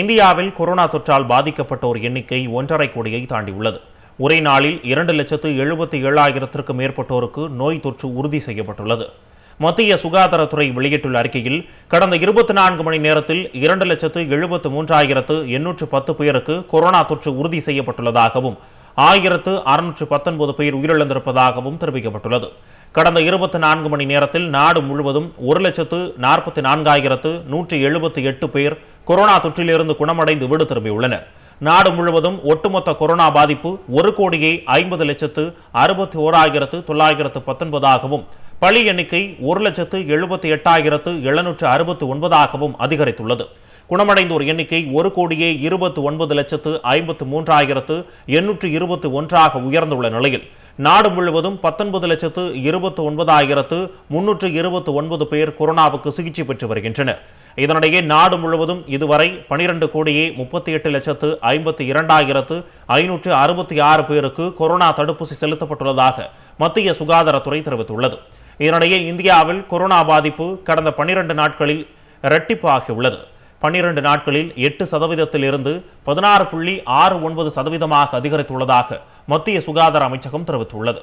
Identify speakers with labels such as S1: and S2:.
S1: இந்தியாவில் கொரோனா தொற்றால் பாதிக்கப்பட்டோர் எண்ணிக்கை ஒன்றரை கோடியை தாண்டியுள்ளது ஒரே நாளில் இரண்டு லட்சத்து எழுபத்தி ஏழாயிரத்திற்கும் மேற்பட்டோருக்கு நோய் தொற்று உறுதி செய்யப்பட்டுள்ளது மத்திய சுகாதாரத்துறை வெளியிட்டுள்ள அறிக்கையில் கடந்த இருபத்தி நான்கு மணி நேரத்தில் இரண்டு லட்சத்து எழுபத்து மூன்றாயிரத்து எண்ணூற்று பத்து பேருக்கு கொரோனா தொற்று உறுதி செய்யப்பட்டுள்ளதாகவும் ஆயிரத்து அறுநூற்று பத்தொன்பது பேர் உயிரிழந்திருப்பதாகவும் தெரிவிக்கப்பட்டுள்ளது கடந்த இருபத்தி நான்கு மணி நேரத்தில் நாடு முழுவதும் ஒரு லட்சத்து நாற்பத்தி நான்காயிரத்து நூற்றி எழுபத்தி எட்டு பேர் கொரோனா தொற்றிலிருந்து குணமடைந்து வீடு திரும்பியுள்ளனர் நாடு முழுவதும் ஒட்டுமொத்த கொரோனா பாதிப்பு ஒரு கோடியே ஐம்பது லட்சத்து அறுபத்தி ஓராயிரத்து தொள்ளாயிரத்து பத்தொன்பதாகவும் பழி எண்ணிக்கை ஒரு லட்சத்து எழுபத்தி எட்டாயிரத்து எழுநூற்று அறுபத்து ஒன்பதாகவும் அதிகரித்துள்ளது குணமடைந்தோர் எண்ணிக்கை ஒரு கோடியே இருபத்து ஒன்பது லட்சத்து ஐம்பத்து மூன்றாயிரத்து எண்ணூற்று இருபத்து ஒன்றாக உயர்ந்துள்ள நிலையில் நாடு முழுவதும் பத்தொன்பது லட்சத்து இருபத்து ஒன்பதாயிரத்து முன்னூற்று இருபத்து ஒன்பது பேர் கொரோனாவுக்கு சிகிச்சை பெற்று வருகின்றனர் இதனிடையே நாடு முழுவதும் இதுவரை பனிரெண்டு கோடியே முப்பத்தி எட்டு லட்சத்து ஐம்பத்தி இரண்டாயிரத்து ஐநூற்று அறுபத்தி ஆறு பேருக்கு கொரோனா தடுப்பூசி செலுத்தப்பட்டுள்ளதாக மத்திய சுகாதாரத்துறை தெரிவித்துள்ளது இதனிடையே இந்தியாவில் கொரோனா பாதிப்பு கடந்த பனிரெண்டு நாட்களில் இரட்டிப்பாகியுள்ளது பன்னிரண்டு நாட்களில் எட்டு சதவீதத்திலிருந்து பதினாறு புள்ளி ஆறு ஒன்பது சதவீதமாக அதிகரித்துள்ளதாக மத்திய சுகாதார அமைச்சகம் தெரிவித்துள்ளது